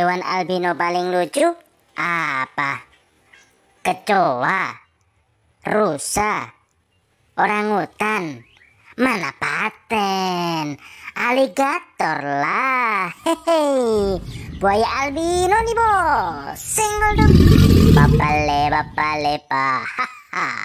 Hewan albino paling lucu apa? Kecoa, rusa, orangutan, mana paten, aligator lah. Hehe, buaya albino nih bos. Single dong. Papale, papale, pa. hahaha.